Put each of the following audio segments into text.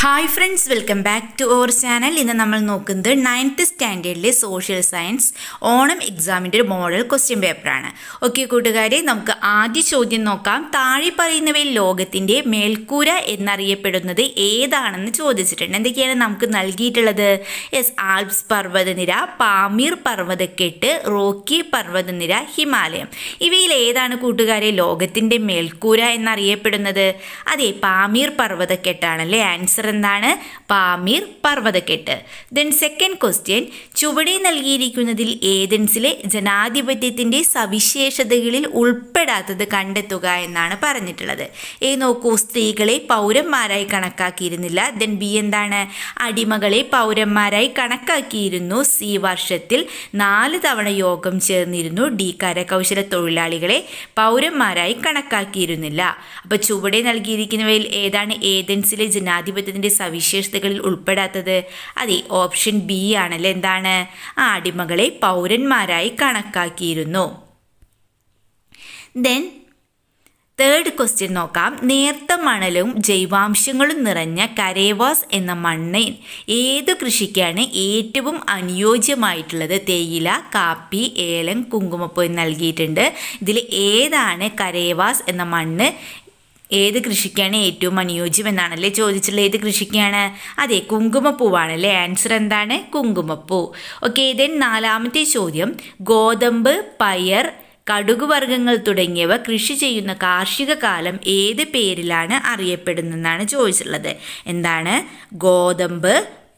hi friends welcome back to our channel ഇന്ന് നമ്മൾ നോക്കുന്നത് നയൻത്ത് സ്റ്റാൻഡേർഡിലെ സോഷ്യൽ സയൻസ് ഓണം എക്സാമിൻ്റെ ഒരു മോഡൽ ക്വസ്റ്റ്യൻ പേപ്പറാണ് ഓക്കെ കൂട്ടുകാരെ നമുക്ക് ആദ്യ ചോദ്യം നോക്കാം താഴെ പറയുന്നവയിൽ ലോകത്തിൻ്റെ മേൽക്കൂര എന്നറിയപ്പെടുന്നത് ഏതാണെന്ന് ചോദിച്ചിട്ടുണ്ട് എന്തൊക്കെയാണ് നമുക്ക് നൽകിയിട്ടുള്ളത് യെസ് ആൽപ്സ് പർവ്വതനിര പാമീർ പർവ്വതക്കെട്ട് റോക്കി പർവ്വതനിര ഹിമാലയം ഇവയിൽ ഏതാണ് കൂട്ടുകാരെ ലോകത്തിൻ്റെ മേൽക്കൂര എന്നറിയപ്പെടുന്നത് അതെ പാമീർ പർവ്വതക്കെട്ടാണല്ലേ ആൻസർ തുടർന്നാണ് പാമീർ പർവ്വതക്കെട്ട് ദെൻ സെക്കൻഡ് ക്വസ്റ്റ്യൻ ചുവടെ നൽകിയിരിക്കുന്നതിൽ ഏതൻസിലെ ജനാധിപത്യത്തിൻ്റെ സവിശേഷതകളിൽ ഉൾപ്പെടാത്തത് കണ്ടെത്തുക എന്നാണ് പറഞ്ഞിട്ടുള്ളത് ഏ നോക്കൂ സ്ത്രീകളെ പൗരന്മാരായി കണക്കാക്കിയിരുന്നില്ല ദെൻ ബി എന്താണ് അടിമകളെ പൗരന്മാരായി കണക്കാക്കിയിരുന്നു സി വർഷത്തിൽ നാല് തവണ യോഗം ചേർന്നിരുന്നു ഡി കരകൗശല തൊഴിലാളികളെ പൗരന്മാരായി കണക്കാക്കിയിരുന്നില്ല അപ്പോൾ ചുവടെ നൽകിയിരിക്കുന്നവയിൽ ഏതാണ് ഏതൻസിലെ ജനാധിപത്യത്തിന് എന്നതിൻ്റെ സവിശേഷതകളിൽ ഉൾപ്പെടാത്തത് അതെ ഓപ്ഷൻ ബി ആണല്ലോ എന്താണ് ആ അടിമകളെ പൗരന്മാരായി കണക്കാക്കിയിരുന്നു ദെൻ തേർഡ് ക്വസ്റ്റ്യൻ നോക്കാം നേർത്ത മണലും ജൈവാംശങ്ങളും നിറഞ്ഞ കരേവാസ് എന്ന മണ്ണ് ഏത് കൃഷിക്കാണ് ഏറ്റവും അനുയോജ്യമായിട്ടുള്ളത് തേയില കാപ്പി ഏലം കുങ്കുമപ്പൂ നൽകിയിട്ടുണ്ട് ഇതിൽ ഏതാണ് കരേവാസ് എന്ന മണ്ണ് ഏത് കൃഷിക്കാണ് ഏറ്റവും അനുയോജ്യമെന്നാണല്ലേ ചോദിച്ചിട്ടുള്ളത് ഏത് കൃഷിക്കാണ് അതെ കുങ്കുമപ്പൂവാണല്ലേ ആൻസർ എന്താണ് കുങ്കുമപ്പൂ ഓക്കെ ദെൻ നാലാമത്തെ ചോദ്യം ഗോതമ്പ് പയർ കടുക് വർഗ്ഗങ്ങൾ തുടങ്ങിയവ കൃഷി ചെയ്യുന്ന കാർഷിക കാലം ഏത് പേരിലാണ് അറിയപ്പെടുന്നതെന്നാണ് ചോദിച്ചിട്ടുള്ളത് എന്താണ് ഗോതമ്പ്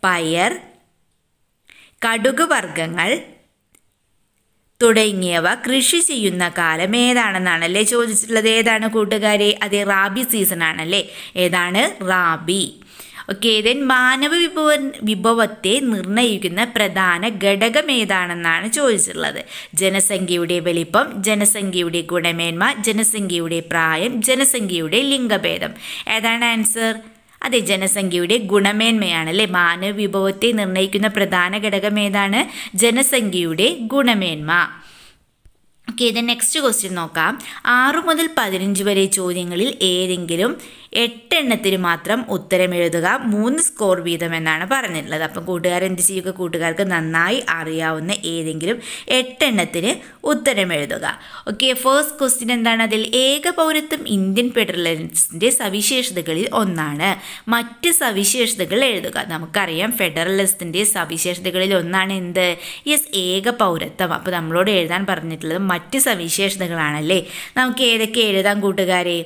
പയർ കടുക് വർഗ്ഗങ്ങൾ തുടങ്ങിയവ കൃഷി ചെയ്യുന്ന കാലം ഏതാണെന്നാണല്ലേ ചോദിച്ചിട്ടുള്ളത് ഏതാണ് കൂട്ടുകാരെ അതെ റാബി സീസൺ ആണല്ലേ ഏതാണ് റാബി ഓക്കെ ദെൻ മാനവ വിഭവ വിഭവത്തെ നിർണ്ണയിക്കുന്ന പ്രധാന ഘടകം ഏതാണെന്നാണ് ചോദിച്ചിട്ടുള്ളത് ജനസംഖ്യയുടെ വലിപ്പം ജനസംഖ്യയുടെ ഗുണമേന്മ ജനസംഖ്യയുടെ പ്രായം ജനസംഖ്യയുടെ ലിംഗഭേദം ഏതാണ് ആൻസർ അതെ ജനസംഖ്യയുടെ ഗുണമേന്മയാണ് അല്ലേ മാനവ വിഭവത്തെ നിർണ്ണയിക്കുന്ന പ്രധാന ഘടകം ഏതാണ് ജനസംഖ്യയുടെ ഗുണമേന്മ ഓക്കെ ഇത് നെക്സ്റ്റ് ക്വസ്റ്റ്യൻ നോക്കാം ആറു മുതൽ പതിനഞ്ച് വരെ ചോദ്യങ്ങളിൽ ഏതെങ്കിലും എട്ടെണ്ണത്തിന് മാത്രം ഉത്തരം എഴുതുക മൂന്ന് സ്കോർ വീതം എന്നാണ് പറഞ്ഞിട്ടുള്ളത് അപ്പം കൂട്ടുകാർ എന്ത് ചെയ്യുക കൂട്ടുകാർക്ക് നന്നായി അറിയാവുന്ന ഏതെങ്കിലും എട്ടെണ്ണത്തിന് ഉത്തരം എഴുതുക ഓക്കെ ഫേസ്റ്റ് ക്വസ്റ്റ്യൻ എന്താണ് അതിൽ ഏക പൗരത്വം ഇന്ത്യൻ ഫെഡറലിസത്തിൻ്റെ സവിശേഷതകളിൽ ഒന്നാണ് മറ്റ് സവിശേഷതകൾ എഴുതുക നമുക്കറിയാം ഫെഡറലിസത്തിൻ്റെ സവിശേഷതകളിൽ ഒന്നാണ് എന്ത് യെസ് ഏക പൗരത്വം അപ്പോൾ നമ്മളോട് എഴുതാൻ പറഞ്ഞിട്ടുള്ളത് മറ്റ് സവിശേഷതകളാണല്ലേ നമുക്ക് ഏതൊക്കെ എഴുതാം കൂട്ടുകാരെ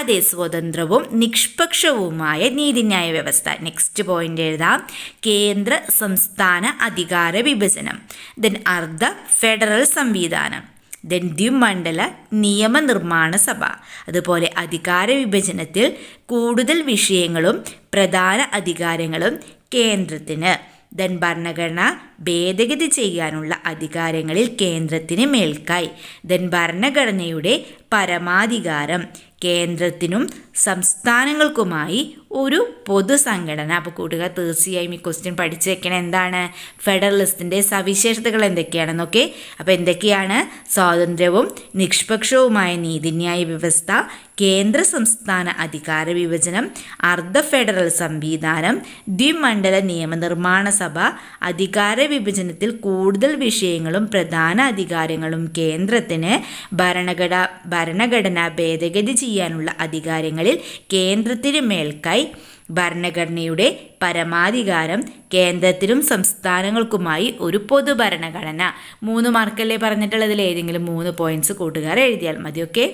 അതെ സ്വതന്ത്രവും നിഷ്പക്ഷവുമായ നീതിന്യായ വ്യവസ്ഥ നെക്സ്റ്റ് പോയിന്റ് എഴുതാം കേന്ദ്ര സംസ്ഥാന അധികാര വിഭജനം ദെൻ അർദ്ധ ഫെഡറൽ സംവിധാനം ദെൻ ദ്വിമണ്ഡല നിയമനിർമ്മാണ സഭ അതുപോലെ അധികാര വിഭജനത്തിൽ കൂടുതൽ വിഷയങ്ങളും പ്രധാന അധികാരങ്ങളും കേന്ദ്രത്തിന് ദെൻ ഭരണഘടന ഭേദഗതി ചെയ്യാനുള്ള അധികാരങ്ങളിൽ കേന്ദ്രത്തിന് മേൽക്കായി ദെൻ ഭരണഘടനയുടെ പരമാധികാരം കേന്ദ്രത്തിനും സംസ്ഥാനങ്ങൾക്കുമായി ഒരു പൊതുസംഘടന അപ്പോൾ കൂട്ടുകാർ തീർച്ചയായും ഈ ക്വസ്റ്റ്യൻ പഠിച്ചു വെക്കണം എന്താണ് ഫെഡറലിസ്റ്റിൻ്റെ സവിശേഷതകൾ എന്തൊക്കെയാണെന്നൊക്കെ അപ്പോൾ എന്തൊക്കെയാണ് സ്വാതന്ത്ര്യവും നിഷ്പക്ഷവുമായ നീതിന്യായ വ്യവസ്ഥ കേന്ദ്ര സംസ്ഥാന അധികാര വിഭജനം അർദ്ധ ഫെഡറൽ സംവിധാനം ദ്വിമണ്ഡല നിയമനിർമ്മാണ സഭ അധികാര വിഭജനത്തിൽ കൂടുതൽ വിഷയങ്ങളും പ്രധാന അധികാരങ്ങളും കേന്ദ്രത്തിന് ഭരണഘട ഭരണഘടന ഭേദഗതി ചെയ്യാനുള്ള അധികാരങ്ങളിൽ കേന്ദ്രത്തിന് മേൽക്കായി ഉണ്ടായി ഭരണഘടനയുടെ പരമാധികാരം കേന്ദ്രത്തിനും സംസ്ഥാനങ്ങൾക്കുമായി ഒരു പൊതു ഭരണഘടന മൂന്ന് മാർക്കല്ലേ പറഞ്ഞിട്ടുള്ളതിൽ ഏതെങ്കിലും മൂന്ന് പോയിന്റ്സ് കൂട്ടുകാർ എഴുതിയാൽ മതി ഓക്കെ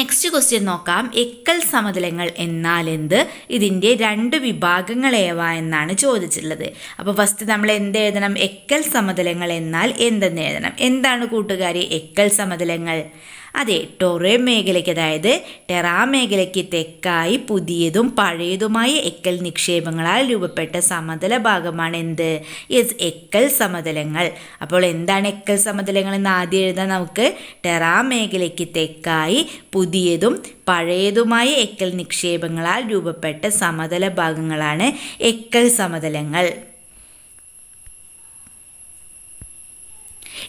നെക്സ്റ്റ് ക്വസ്റ്റ്യൻ നോക്കാം എക്കൽ സമതലങ്ങൾ എന്നാൽ എന്ത് ഇതിൻ്റെ രണ്ട് വിഭാഗങ്ങൾ ഏവ എന്നാണ് ചോദിച്ചിട്ടുള്ളത് അപ്പോൾ ഫസ്റ്റ് നമ്മൾ എന്ത് എഴുതണം എക്കൽ സമതലങ്ങൾ എന്നാൽ എന്തെന്ന് എഴുതണം എന്താണ് കൂട്ടുകാരി എക്കൽ സമതലങ്ങൾ അതെ ടൊറേ മേഖലയ്ക്ക് അതായത് ടെറാ മേഖലയ്ക്ക് തെക്കായി പുതിയതും പഴയതുമായ എക്കൽ നിക്ഷേപങ്ങളാൽ രൂപപ്പെട്ട സമതല ഭാഗമാണ് എന്ത് യെസ് എക്കൽ സമതലങ്ങൾ അപ്പോൾ എന്താണ് എക്കൽ സമതലങ്ങൾ എന്ന് ആദ്യം എഴുതാൻ നമുക്ക് ടെറാ മേഖലയ്ക്ക് തെക്കായി പുതിയതും പഴയതുമായ എക്കൽ നിക്ഷേപങ്ങളാൽ രൂപപ്പെട്ട സമതല ഭാഗങ്ങളാണ് എക്കൽ സമതലങ്ങൾ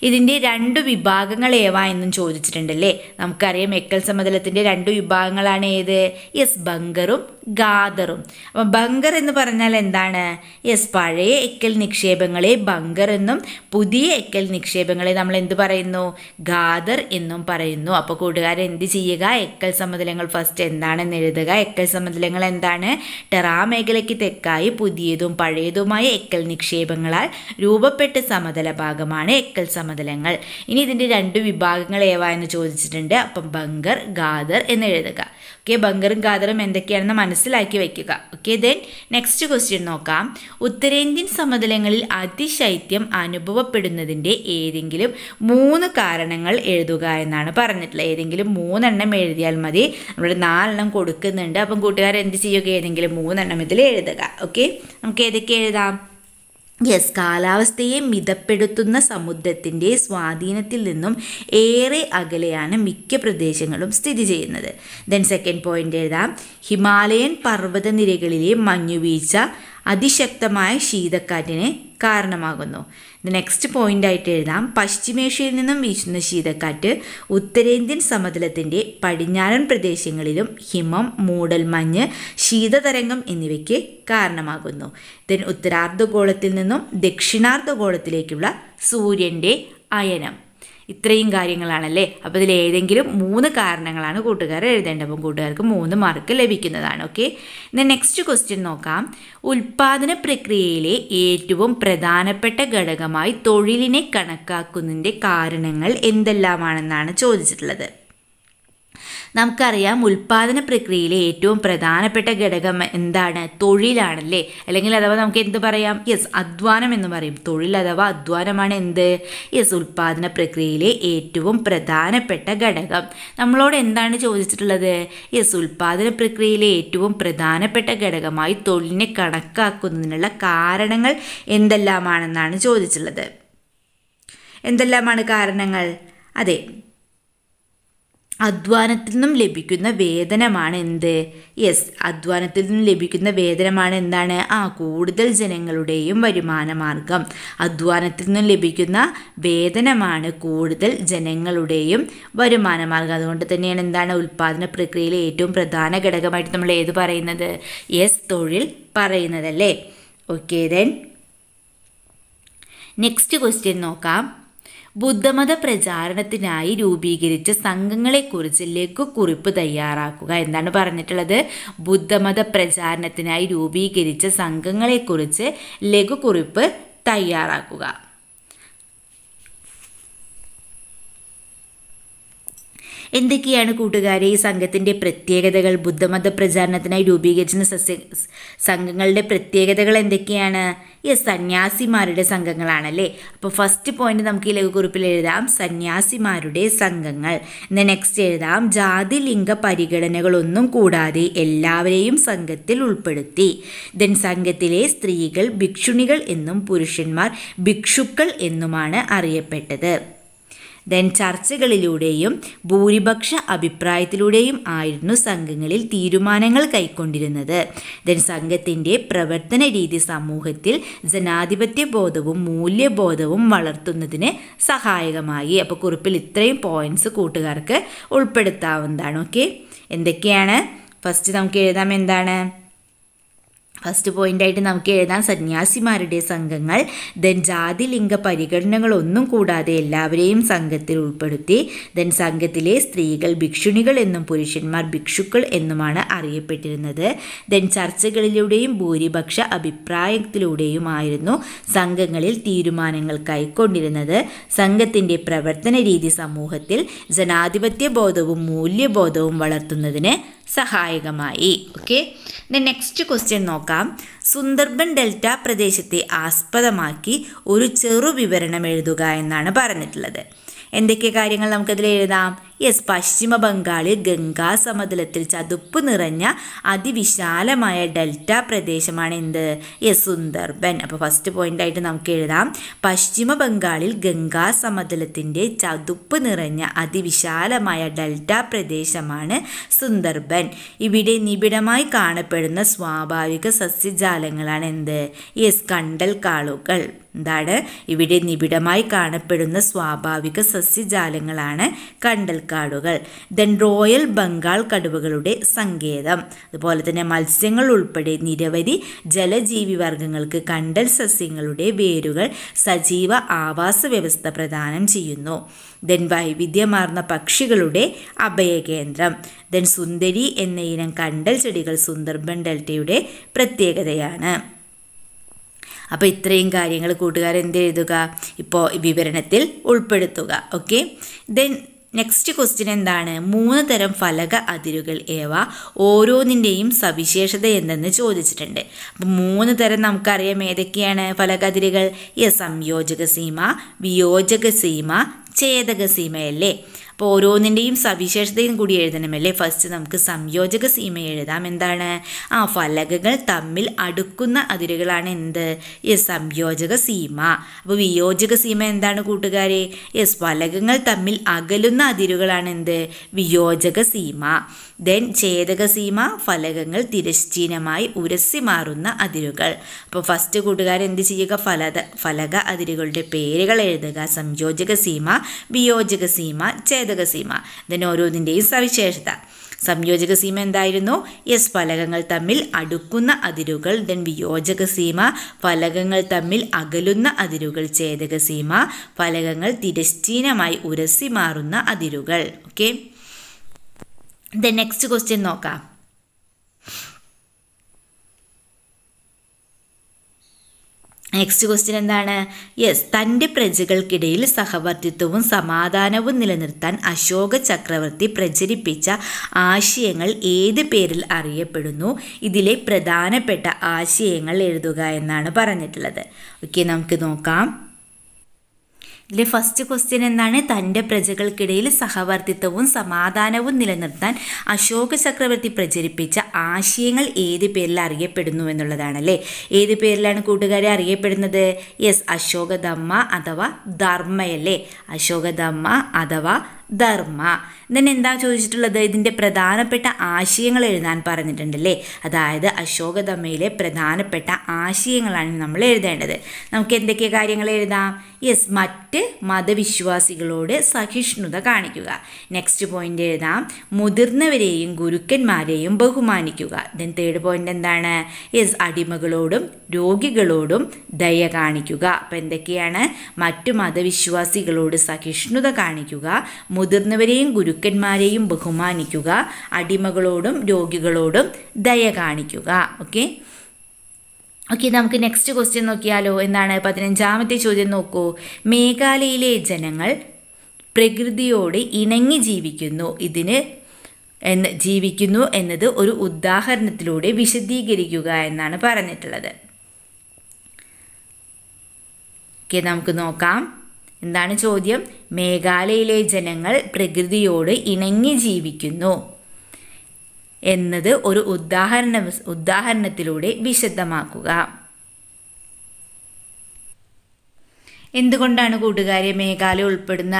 ഇതിൻ്റെ രണ്ട് വിഭാഗങ്ങൾ ഏവാ എന്നും ചോദിച്ചിട്ടുണ്ടല്ലേ നമുക്കറിയാം എക്കൽ സമതലത്തിൻ്റെ രണ്ട് വിഭാഗങ്ങളാണ് ഏത് യെസ് ബങ്കറും ഗാദറും അപ്പം ബങ്കർ എന്ന് പറഞ്ഞാൽ എന്താണ് യെസ് പഴയ എക്കൽ നിക്ഷേപങ്ങളെ ബങ്കർ എന്നും പുതിയ എക്കൽ നിക്ഷേപങ്ങളെ നമ്മൾ എന്ത് പറയുന്നു ഗാദർ എന്നും പറയുന്നു അപ്പോൾ കൂട്ടുകാരെ എന്ത് ചെയ്യുക എക്കൽ സമതലങ്ങൾ ഫസ്റ്റ് എന്താണെന്ന് എഴുതുക എക്കൽ സമതലങ്ങൾ എന്താണ് ടെറാ മേഖലയ്ക്ക് തെക്കായി പുതിയതും പഴയതുമായ എക്കൽ നിക്ഷേപങ്ങളാൽ രൂപപ്പെട്ട സമതല ഭാഗമാണ് എക്കൽ സമതലങ്ങൾ ഇനി ഇതിൻ്റെ രണ്ട് വിഭാഗങ്ങൾ ഏവാ എന്ന് ചോദിച്ചിട്ടുണ്ട് അപ്പം ബങ്കർ ഗാദർ എന്ന് എഴുതുക ഓക്കെ ബങ്കറും ഗാദറും എന്തൊക്കെയാണെന്ന് മനസ്സിലാക്കി വയ്ക്കുക ഓക്കെ ദെൻ നെക്സ്റ്റ് ക്വസ്റ്റ്യൻ നോക്കാം ഉത്തരേന്ത്യൻ സമതലങ്ങളിൽ അതിശൈത്യം അനുഭവപ്പെടുന്നതിൻ്റെ ഏതെങ്കിലും മൂന്ന് കാരണങ്ങൾ എഴുതുക എന്നാണ് പറഞ്ഞിട്ടുള്ളത് ഏതെങ്കിലും മൂന്നെണ്ണം എഴുതിയാൽ മതി നമ്മൾ നാലെണ്ണം കൊടുക്കുന്നുണ്ട് അപ്പം കൂട്ടുകാർ എന്ത് ചെയ്യുക ഏതെങ്കിലും മൂന്നെണ്ണം ഇതിൽ എഴുതുക ഓക്കെ നമുക്ക് ഏതൊക്കെ എഴുതാം യെസ് കാലാവസ്ഥയെ മിതപ്പെടുത്തുന്ന സമുദ്രത്തിൻ്റെ സ്വാധീനത്തിൽ നിന്നും ഏറെ അകലെയാണ് മിക്ക പ്രദേശങ്ങളും സ്ഥിതി ചെയ്യുന്നത് ദെൻ സെക്കൻഡ് പോയിന്റ് എഴുതാം ഹിമാലയൻ പർവ്വതനിരകളിലെ മഞ്ഞുവീഴ്ച അതിശക്തമായ ശീതക്കാറ്റിന് കാരണമാകുന്നു നെക്സ്റ്റ് പോയിന്റ് ആയിട്ട് എഴുതാം പശ്ചിമേഷ്യയിൽ നിന്നും വീശുന്ന ശീതക്കാറ്റ് ഉത്തരേന്ത്യൻ സമതലത്തിൻ്റെ പടിഞ്ഞാറൻ പ്രദേശങ്ങളിലും ഹിമം മൂടൽമഞ്ഞ് ശീതതരംഗം എന്നിവയ്ക്ക് കാരണമാകുന്നു ദെൻ ഉത്തരാർദ്ധഗോളത്തിൽ നിന്നും ദക്ഷിണാർദ്ധഗോളത്തിലേക്കുള്ള സൂര്യൻ്റെ അയനം ഇത്രയും കാര്യങ്ങളാണല്ലേ അപ്പോൾ ഇതിൽ ഏതെങ്കിലും മൂന്ന് കാരണങ്ങളാണ് കൂട്ടുകാർ എഴുതേണ്ടത് അപ്പം കൂട്ടുകാർക്ക് മൂന്ന് മാർക്ക് ലഭിക്കുന്നതാണ് ഓക്കെ ഇന്ന് നെക്സ്റ്റ് ക്വസ്റ്റ്യൻ നോക്കാം ഉൽപാദന പ്രക്രിയയിലെ ഏറ്റവും പ്രധാനപ്പെട്ട ഘടകമായി തൊഴിലിനെ കണക്കാക്കുന്നതിൻ്റെ കാരണങ്ങൾ എന്തെല്ലാമാണെന്നാണ് ചോദിച്ചിട്ടുള്ളത് നമുക്കറിയാം ഉൽപ്പാദന പ്രക്രിയയിലെ ഏറ്റവും പ്രധാനപ്പെട്ട ഘടകം എന്താണ് തൊഴിലാണല്ലേ അല്ലെങ്കിൽ അഥവാ നമുക്ക് എന്ത് പറയാം യെസ് അധ്വാനം എന്ന് പറയും തൊഴിൽ അഥവാ അധ്വാനമാണ് എന്ത് യെസ് ഉൽപ്പാദന പ്രക്രിയയിലെ ഏറ്റവും പ്രധാനപ്പെട്ട ഘടകം നമ്മളോട് എന്താണ് ചോദിച്ചിട്ടുള്ളത് യെസ് ഉൽപ്പാദന പ്രക്രിയയിലെ ഏറ്റവും പ്രധാനപ്പെട്ട ഘടകമായി തൊഴിലിനെ കണക്കാക്കുന്നതിനുള്ള കാരണങ്ങൾ എന്തെല്ലാമാണെന്നാണ് ചോദിച്ചിട്ടുള്ളത് എന്തെല്ലാമാണ് കാരണങ്ങൾ അതെ അധ്വാനത്തിൽ നിന്നും ലഭിക്കുന്ന വേതനമാണ് എന്ത് യെസ് അധ്വാനത്തിൽ നിന്നും ലഭിക്കുന്ന വേതനമാണ് എന്താണ് ആ കൂടുതൽ ജനങ്ങളുടെയും മാർഗം അധ്വാനത്തിൽ നിന്നും ലഭിക്കുന്ന വേതനമാണ് കൂടുതൽ ജനങ്ങളുടെയും മാർഗം അതുകൊണ്ട് തന്നെയാണ് എന്താണ് ഉൽപ്പാദന പ്രക്രിയയിലെ ഏറ്റവും പ്രധാന ഘടകമായിട്ട് നമ്മൾ ഏത് പറയുന്നത് യെസ് തൊഴിൽ പറയുന്നതല്ലേ ഓക്കെ ദെൻ നെക്സ്റ്റ് ക്വസ്റ്റ്യൻ നോക്കാം ബുദ്ധമത പ്രചാരണത്തിനായി രൂപീകരിച്ച സംഘങ്ങളെക്കുറിച്ച് ലഘുക്കുറിപ്പ് തയ്യാറാക്കുക എന്താണ് പറഞ്ഞിട്ടുള്ളത് ബുദ്ധമത പ്രചാരണത്തിനായി രൂപീകരിച്ച സംഘങ്ങളെക്കുറിച്ച് ലഘുക്കുറിപ്പ് തയ്യാറാക്കുക എന്തൊക്കെയാണ് കൂട്ടുകാരെ ഈ സംഘത്തിൻ്റെ പ്രത്യേകതകൾ ബുദ്ധമത പ്രചാരണത്തിനായി രൂപീകരിച്ചിരുന്ന സസ്യ സംഘങ്ങളുടെ പ്രത്യേകതകൾ എന്തൊക്കെയാണ് ഈ സന്യാസിമാരുടെ സംഘങ്ങളാണല്ലേ അപ്പോൾ ഫസ്റ്റ് പോയിന്റ് നമുക്ക് ഈ ലഘുക്കുറിപ്പിൽ എഴുതാം സന്യാസിമാരുടെ സംഘങ്ങൾ എന്നാൽ നെക്സ്റ്റ് എഴുതാം ജാതി ലിംഗ പരിഗണനകളൊന്നും കൂടാതെ എല്ലാവരെയും സംഘത്തിൽ ഉൾപ്പെടുത്തി ദെൻ സംഘത്തിലെ സ്ത്രീകൾ ഭിക്ഷുണികൾ എന്നും പുരുഷന്മാർ ഭിക്ഷുക്കൾ എന്നുമാണ് അറിയപ്പെട്ടത് ദെൻ ചർച്ചകളിലൂടെയും ഭൂരിപക്ഷ അഭിപ്രായത്തിലൂടെയും ആയിരുന്നു സംഘങ്ങളിൽ തീരുമാനങ്ങൾ കൈക്കൊണ്ടിരുന്നത് ദെൻ സംഘത്തിൻ്റെ പ്രവർത്തന രീതി സമൂഹത്തിൽ ജനാധിപത്യ ബോധവും മൂല്യബോധവും വളർത്തുന്നതിന് സഹായകമായി അപ്പോൾ കുറിപ്പിൽ ഇത്രയും പോയിന്റ്സ് കൂട്ടുകാർക്ക് ഉൾപ്പെടുത്താവുന്നതാണ് ഓക്കെ എന്തൊക്കെയാണ് ഫസ്റ്റ് നമുക്ക് എഴുതാം എന്താണ് ഫസ്റ്റ് പോയിൻ്റായിട്ട് നമുക്ക് എഴുതാം സന്യാസിമാരുടെ സംഘങ്ങൾ ദെൻ ജാതി ലിംഗ പരിഗണനകളൊന്നും കൂടാതെ എല്ലാവരെയും സംഘത്തിൽ ഉൾപ്പെടുത്തി ദെൻ സംഘത്തിലെ സ്ത്രീകൾ ഭിക്ഷുണികൾ എന്നും പുരുഷന്മാർ ഭിക്ഷുക്കൾ എന്നുമാണ് അറിയപ്പെട്ടിരുന്നത് ദെൻ ചർച്ചകളിലൂടെയും ഭൂരിപക്ഷ അഭിപ്രായത്തിലൂടെയുമായിരുന്നു സംഘങ്ങളിൽ തീരുമാനങ്ങൾ കൈക്കൊണ്ടിരുന്നത് സംഘത്തിൻ്റെ പ്രവർത്തന രീതി സമൂഹത്തിൽ ജനാധിപത്യ ബോധവും മൂല്യബോധവും വളർത്തുന്നതിന് സഹായകമായി ഓക്കെ നെക്സ്റ്റ് ക്വസ്റ്റ്യൻ നോക്കാം സുന്ദർബൻ ഡെൽറ്റ പ്രദേശത്തെ ആസ്പദമാക്കി ഒരു ചെറു വിവരണം എഴുതുക എന്നാണ് പറഞ്ഞിട്ടുള്ളത് എന്തൊക്കെ കാര്യങ്ങൾ നമുക്കതിൽ എഴുതാം യെസ് പശ്ചിമ ബംഗാളിൽ ഗംഗാ സമതലത്തിൽ ചതുപ്പ് നിറഞ്ഞ അതിവിശാലമായ ഡെൽറ്റ പ്രദേശമാണ് എന്ത് യെസ് സുന്ദർബൻ അപ്പോൾ ഫസ്റ്റ് പോയിന്റ് ആയിട്ട് നമുക്ക് എഴുതാം പശ്ചിമ ബംഗാളിൽ ഗംഗാ സമതലത്തിൻ്റെ ചതുപ്പ് നിറഞ്ഞ അതിവിശാലമായ ഡെൽറ്റ പ്രദേശമാണ് സുന്ദർബൻ ഇവിടെ നിബിഡമായി കാണപ്പെടുന്ന സ്വാഭാവിക സസ്യജാലങ്ങളാണ് എന്ത് യെസ് കാളുകൾ എന്താണ് ഇവിടെ നിബിഡമായി കാണപ്പെടുന്ന സ്വാഭാവിക സസ്യജാലങ്ങളാണ് കണ്ടൽക്കാടുകൾ ദൻ റോയൽ ബംഗാൾ കടുവകളുടെ സങ്കേതം അതുപോലെ തന്നെ മത്സ്യങ്ങൾ ഉൾപ്പെടെ നിരവധി ജലജീവി വർഗങ്ങൾക്ക് കണ്ടൽ സസ്യങ്ങളുടെ വേരുകൾ സജീവ ആവാസ വ്യവസ്ഥ പ്രദാനം ചെയ്യുന്നു ദെൻ വൈവിധ്യമാർന്ന പക്ഷികളുടെ അഭയകേന്ദ്രം ദെൻ സുന്ദരി എന്ന ഇനം കണ്ടൽ ചെടികൾ സുന്ദർബൻ ഡെൽറ്റയുടെ പ്രത്യേകതയാണ് അപ്പോൾ ഇത്രയും കാര്യങ്ങൾ എന്ത് എഴുതുക ഇപ്പോൾ വിവരണത്തിൽ ഉൾപ്പെടുത്തുക ഓക്കെ ദെൻ നെക്സ്റ്റ് ക്വസ്റ്റ്യൻ എന്താണ് മൂന്ന് തരം ഫലക അതിരുകൾ ഏവ ഓരോന്നിൻ്റെയും സവിശേഷത എന്തെന്ന് ചോദിച്ചിട്ടുണ്ട് അപ്പം മൂന്ന് തരം നമുക്കറിയാം ഏതൊക്കെയാണ് ഫലക അതിരുകൾ സംയോജക സീമ വിയോജക സീമ ഛേദക സീമയല്ലേ അപ്പോൾ ഓരോന്നിന്റെയും സവിശേഷതയും കൂടി എഴുതണമല്ലേ ഫസ്റ്റ് നമുക്ക് സംയോജക സീമ എഴുതാം എന്താണ് ആ ഫലകങ്ങൾ തമ്മിൽ അടുക്കുന്ന അതിരുകളാണ് എന്ത് യെസ് സംയോജക സീമ അപ്പോൾ വിയോജക സീമ എന്താണ് കൂട്ടുകാരെ യെസ് ഫലകങ്ങൾ തമ്മിൽ അകലുന്ന അതിരുകളാണ് എന്ത് വിയോജക സീമ ദെൻ ഛേദകസീമ ഫലകങ്ങൾ തിരശ്ചീനമായി ഉരസി മാറുന്ന അതിരുകൾ അപ്പോൾ ഫസ്റ്റ് കൂട്ടുകാരൻ എന്ത് ചെയ്യുക ഫലത ഫലക അതിരുകളുടെ പേരുകൾ എഴുതുക സംയോജക സീമ വിയോജക സീമ ഛേദക സീമ ദെൻ ഓരോന്നിൻ്റെയും സവിശേഷത സംയോജക സീമ എന്തായിരുന്നു യെസ് ഫലകങ്ങൾ തമ്മിൽ അടുക്കുന്ന അതിരുകൾ ദെൻ വിയോജക സീമ ഫലകങ്ങൾ തമ്മിൽ അകലുന്ന അതിരുകൾ ഛേദക സീമ ഫലകങ്ങൾ തിരശ്ചീനമായി ഉരസി മാറുന്ന അതിരുകൾ ഓക്കെ ദെൻ നെക്സ്റ്റ് ക്വസ്റ്റ്യൻ നോക്കാം നെക്സ്റ്റ് ക്വസ്റ്റ്യൻ എന്താണ് യെസ് തൻ്റെ പ്രജകൾക്കിടയിൽ സഹവർത്തിത്വവും സമാധാനവും നിലനിർത്താൻ അശോക ചക്രവർത്തി പ്രചരിപ്പിച്ച ആശയങ്ങൾ ഏത് പേരിൽ അറിയപ്പെടുന്നു ഇതിലെ പ്രധാനപ്പെട്ട ആശയങ്ങൾ എഴുതുക എന്നാണ് പറഞ്ഞിട്ടുള്ളത് ഓക്കെ നമുക്ക് നോക്കാം ഇതിലെ ഫസ്റ്റ് ക്വസ്റ്റ്യൻ എന്താണ് തൻ്റെ പ്രജകൾക്കിടയിൽ സഹവർത്തിത്വവും സമാധാനവും നിലനിർത്താൻ അശോക ചക്രവർത്തി പ്രചരിപ്പിച്ച ആശയങ്ങൾ ഏത് പേരിൽ അറിയപ്പെടുന്നു അല്ലേ ഏത് പേരിലാണ് കൂട്ടുകാരെ അറിയപ്പെടുന്നത് യെസ് അശോകധമ്മ അഥവാ ധർമ്മയല്ലേ അശോകധമ്മ അഥവാ ധർമ്മ ദെൻ എന്താ ചോദിച്ചിട്ടുള്ളത് ഇതിൻ്റെ പ്രധാനപ്പെട്ട ആശയങ്ങൾ എഴുതാൻ പറഞ്ഞിട്ടുണ്ടല്ലേ അതായത് അശോകതമയിലെ പ്രധാനപ്പെട്ട ആശയങ്ങളാണ് നമ്മൾ എഴുതേണ്ടത് നമുക്ക് എന്തൊക്കെ കാര്യങ്ങൾ എഴുതാം യെസ് മറ്റ് മതവിശ്വാസികളോട് സഹിഷ്ണുത കാണിക്കുക നെക്സ്റ്റ് പോയിന്റ് എഴുതാം മുതിർന്നവരെയും ഗുരുക്കന്മാരെയും ബഹുമാനിക്കുക ദെൻ തേർഡ് പോയിന്റ് എന്താണ് യെസ് അടിമകളോടും രോഗികളോടും ദയ കാണിക്കുക അപ്പം എന്തൊക്കെയാണ് മറ്റു മതവിശ്വാസികളോട് സഹിഷ്ണുത കാണിക്കുക മുതിർന്നവരെയും ഗുരു ഗുരുക്കന്മാരെയും ബഹുമാനിക്കുക അടിമകളോടും രോഗികളോടും ദയ കാണിക്കുക ഓക്കെ ഓക്കെ നമുക്ക് നെക്സ്റ്റ് ക്വസ്റ്റ്യൻ നോക്കിയാലോ എന്താണ് പതിനഞ്ചാമത്തെ ചോദ്യം നോക്കൂ മേഘാലയയിലെ ജനങ്ങൾ പ്രകൃതിയോട് ഇണങ്ങി ജീവിക്കുന്നു ഇതിന് എന്ന് ജീവിക്കുന്നു എന്നത് ഒരു ഉദാഹരണത്തിലൂടെ വിശദീകരിക്കുക എന്നാണ് പറഞ്ഞിട്ടുള്ളത് ഓക്കെ നമുക്ക് നോക്കാം എന്താണ് ചോദ്യം മേഘാലയയിലെ ജനങ്ങൾ പ്രകൃതിയോട് ഇണങ്ങി ജീവിക്കുന്നു എന്നത് ഒരു ഉദാഹരണ ഉദാഹരണത്തിലൂടെ വിശദമാക്കുക എന്തുകൊണ്ടാണ് കൂട്ടുകാരെ മേഘാലയ ഉൾപ്പെടുന്ന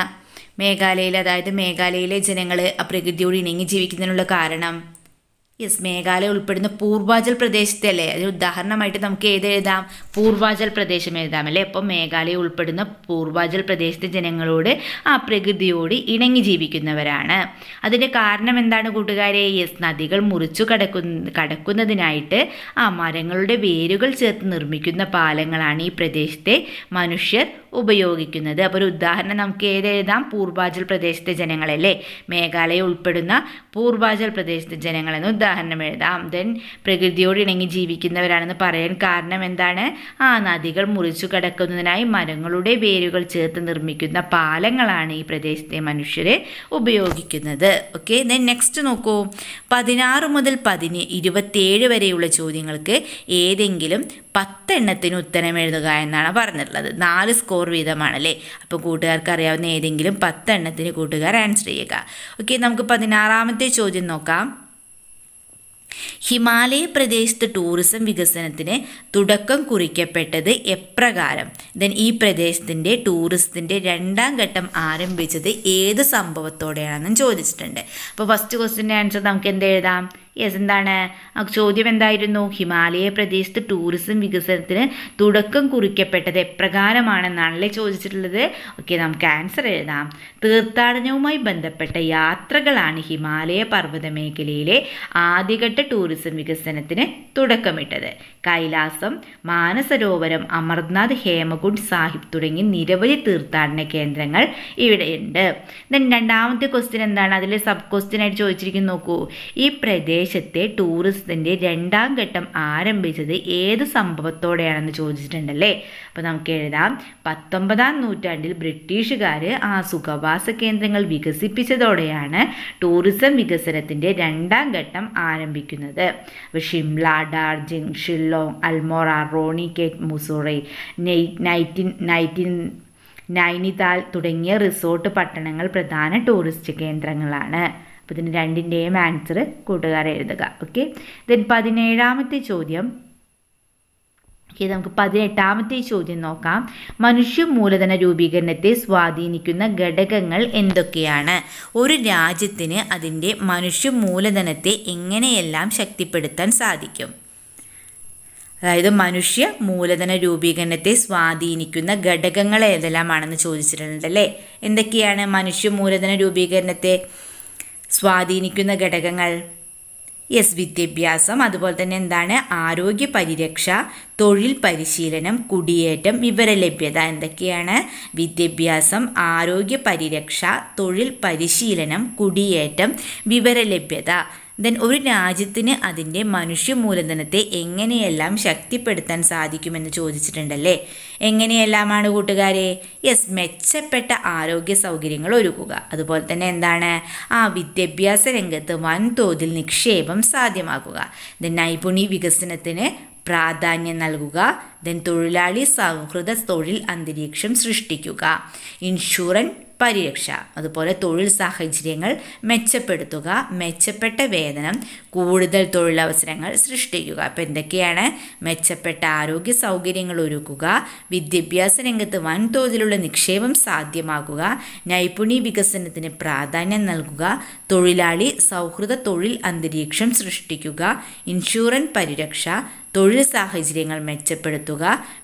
മേഘാലയയിൽ അതായത് മേഘാലയയിലെ ജനങ്ങൾ പ്രകൃതിയോട് ഇണങ്ങി ജീവിക്കുന്നതിനുള്ള കാരണം യെസ് മേഘാലയ ഉൾപ്പെടുന്ന പൂർവാചൽ പ്രദേശത്തെ അല്ലേ അതിന് ഉദാഹരണമായിട്ട് നമുക്ക് ഏത് എഴുതാം പൂർവാചൽ പ്രദേശം എഴുതാം അല്ലേ അപ്പോൾ മേഘാലയ ഉൾപ്പെടുന്ന പൂർവാചൽ പ്രദേശത്തെ ജനങ്ങളോട് ആ പ്രകൃതിയോട് ഇണങ്ങി ജീവിക്കുന്നവരാണ് അതിൻ്റെ കാരണം എന്താണ് കൂട്ടുകാരെ യെസ് നദികൾ മുറിച്ചു കടക്കു കടക്കുന്നതിനായിട്ട് ആ മരങ്ങളുടെ വേരുകൾ ചേർത്ത് നിർമ്മിക്കുന്ന പാലങ്ങളാണ് ഈ പ്രദേശത്തെ മനുഷ്യർ ഉപയോഗിക്കുന്നത് അപ്പോൾ ഒരു ഉദാഹരണം നമുക്ക് ഏത് എഴുതാം പൂർവാചൽ പ്രദേശത്തെ ജനങ്ങളല്ലേ മേഘാലയ ഉൾപ്പെടുന്ന പൂർവാചൽ പ്രദേശത്തെ ജനങ്ങളെന്ന് ഉദാഹരണം ഉദാഹരണം എഴുതാം ദെൻ പ്രകൃതിയോട് ഇണങ്ങി ജീവിക്കുന്നവരാണെന്ന് പറയാൻ കാരണം എന്താണ് ആ നദികൾ മുറിച്ചു കിടക്കുന്നതിനായി മരങ്ങളുടെ വേരുകൾ ചേർത്ത് നിർമ്മിക്കുന്ന പാലങ്ങളാണ് ഈ പ്രദേശത്തെ മനുഷ്യരെ ഉപയോഗിക്കുന്നത് ഓക്കെ ദെൻ നെക്സ്റ്റ് നോക്കൂ പതിനാറ് മുതൽ പതിന് ഇരുപത്തിയേഴ് വരെയുള്ള ചോദ്യങ്ങൾക്ക് ഏതെങ്കിലും പത്തെണ്ണത്തിന് ഉത്തരം എഴുതുക എന്നാണ് പറഞ്ഞിട്ടുള്ളത് നാല് സ്കോർ അല്ലേ അപ്പോൾ കൂട്ടുകാർക്ക് അറിയാവുന്ന ഏതെങ്കിലും പത്തെണ്ണത്തിന് കൂട്ടുകാർ ആൻസർ ചെയ്യുക ഓക്കെ നമുക്ക് പതിനാറാമത്തെ ചോദ്യം നോക്കാം ഹിമാലയ പ്രദേശത്ത് ടൂറിസം വികസനത്തിന് തുടക്കം കുറിക്കപ്പെട്ടത് എപ്രകാരം ദെൻ ഈ പ്രദേശത്തിൻ്റെ ടൂറിസത്തിൻ്റെ രണ്ടാം ഘട്ടം ആരംഭിച്ചത് ഏത് സംഭവത്തോടെയാണെന്നും ചോദിച്ചിട്ടുണ്ട് അപ്പോൾ ഫസ്റ്റ് ക്വസ്റ്റിൻ്റെ ആൻസർ നമുക്ക് എന്ത് എഴുതാം യെസ് എന്താണ് ചോദ്യം എന്തായിരുന്നു ഹിമാലയ പ്രദേശത്ത് ടൂറിസം വികസനത്തിന് തുടക്കം കുറിക്കപ്പെട്ടത് എപ്രകാരമാണെന്നാണല്ലേ ചോദിച്ചിട്ടുള്ളത് ഓക്കെ നമുക്ക് ആൻസർ എഴുതാം തീർത്ഥാടനവുമായി ബന്ധപ്പെട്ട യാത്രകളാണ് ഹിമാലയ പർവ്വത മേഖലയിലെ ആദ്യഘട്ട ടൂറിസം വികസനത്തിന് തുടക്കമിട്ടത് കൈലാസം മാനസരോവരം അമർനാഥ് ഹേമകുണ്ട് സാഹിബ് തുടങ്ങി നിരവധി തീർത്ഥാടന കേന്ദ്രങ്ങൾ ഇവിടെയുണ്ട് ദെൻ രണ്ടാമത്തെ ക്വസ്റ്റ്യൻ എന്താണ് അതിൽ സബ് ക്വസ്റ്റ്യൻ ആയിട്ട് ചോദിച്ചിരിക്കുന്നു നോക്കൂ ഈ പ്രദേശം പ്രദേശത്തെ ടൂറിസത്തിൻ്റെ രണ്ടാം ഘട്ടം ആരംഭിച്ചത് ഏത് സംഭവത്തോടെയാണെന്ന് ചോദിച്ചിട്ടുണ്ടല്ലേ അപ്പോൾ നമുക്ക് എഴുതാം പത്തൊമ്പതാം നൂറ്റാണ്ടിൽ ബ്രിട്ടീഷുകാർ ആ സുഖവാസ കേന്ദ്രങ്ങൾ വികസിപ്പിച്ചതോടെയാണ് ടൂറിസം വികസനത്തിൻ്റെ രണ്ടാം ഘട്ടം ആരംഭിക്കുന്നത് അപ്പോൾ ഷിംല ഡാർജിങ് ഷില്ലോങ് അൽമോറ റോണി മുസൂറി മുസോറി നൈറ്റിൻ നൈറ്റിൻ നൈനിതാൽ തുടങ്ങിയ റിസോർട്ട് പട്ടണങ്ങൾ പ്രധാന ടൂറിസ്റ്റ് കേന്ദ്രങ്ങളാണ് അപ്പോൾ ഇതിന് രണ്ടിൻ്റെയും ആൻസർ കൂട്ടുകാർ എഴുതുക ഓക്കെ ദെൻ പതിനേഴാമത്തെ ചോദ്യം ഓക്കെ നമുക്ക് പതിനെട്ടാമത്തെ ചോദ്യം നോക്കാം മനുഷ്യ മൂലധന രൂപീകരണത്തെ സ്വാധീനിക്കുന്ന ഘടകങ്ങൾ എന്തൊക്കെയാണ് ഒരു രാജ്യത്തിന് അതിൻ്റെ മനുഷ്യ മൂലധനത്തെ എങ്ങനെയെല്ലാം ശക്തിപ്പെടുത്താൻ സാധിക്കും അതായത് മനുഷ്യ മൂലധന രൂപീകരണത്തെ സ്വാധീനിക്കുന്ന ഘടകങ്ങൾ ഏതെല്ലാമാണെന്ന് ചോദിച്ചിട്ടുണ്ട് അല്ലേ എന്തൊക്കെയാണ് മനുഷ്യ മൂലധന രൂപീകരണത്തെ സ്വാധീനിക്കുന്ന ഘടകങ്ങൾ യെസ് വിദ്യാഭ്യാസം അതുപോലെ തന്നെ എന്താണ് ആരോഗ്യ പരിരക്ഷ തൊഴിൽ പരിശീലനം കുടിയേറ്റം ലഭ്യത എന്തൊക്കെയാണ് വിദ്യാഭ്യാസം ആരോഗ്യ പരിരക്ഷ തൊഴിൽ പരിശീലനം കുടിയേറ്റം വിവരലഭ്യത ദെൻ ഒരു രാജ്യത്തിന് അതിൻ്റെ മനുഷ്യ മൂലധനത്തെ എങ്ങനെയെല്ലാം ശക്തിപ്പെടുത്താൻ സാധിക്കുമെന്ന് ചോദിച്ചിട്ടുണ്ടല്ലേ എങ്ങനെയെല്ലാമാണ് കൂട്ടുകാരെ യെസ് മെച്ചപ്പെട്ട ആരോഗ്യ സൗകര്യങ്ങൾ ഒരുക്കുക അതുപോലെ തന്നെ എന്താണ് ആ വിദ്യാഭ്യാസ രംഗത്ത് വൻതോതിൽ നിക്ഷേപം സാധ്യമാക്കുക ദെൻ നൈപുണി വികസനത്തിന് പ്രാധാന്യം നൽകുക ദെൻ തൊഴിലാളി സൗഹൃദ തൊഴിൽ അന്തരീക്ഷം സൃഷ്ടിക്കുക ഇൻഷുറൻസ് പരിരക്ഷ അതുപോലെ തൊഴിൽ സാഹചര്യങ്ങൾ മെച്ചപ്പെടുത്തുക മെച്ചപ്പെട്ട വേതനം കൂടുതൽ തൊഴിലവസരങ്ങൾ സൃഷ്ടിക്കുക അപ്പോൾ എന്തൊക്കെയാണ് മെച്ചപ്പെട്ട ആരോഗ്യ സൗകര്യങ്ങൾ ഒരുക്കുക വിദ്യാഭ്യാസ രംഗത്ത് വൻതോതിലുള്ള നിക്ഷേപം സാധ്യമാക്കുക നൈപുണി വികസനത്തിന് പ്രാധാന്യം നൽകുക തൊഴിലാളി സൗഹൃദ തൊഴിൽ അന്തരീക്ഷം സൃഷ്ടിക്കുക ഇൻഷുറൻസ് പരിരക്ഷ തൊഴിൽ സാഹചര്യങ്ങൾ മെച്ചപ്പെടുത്തുക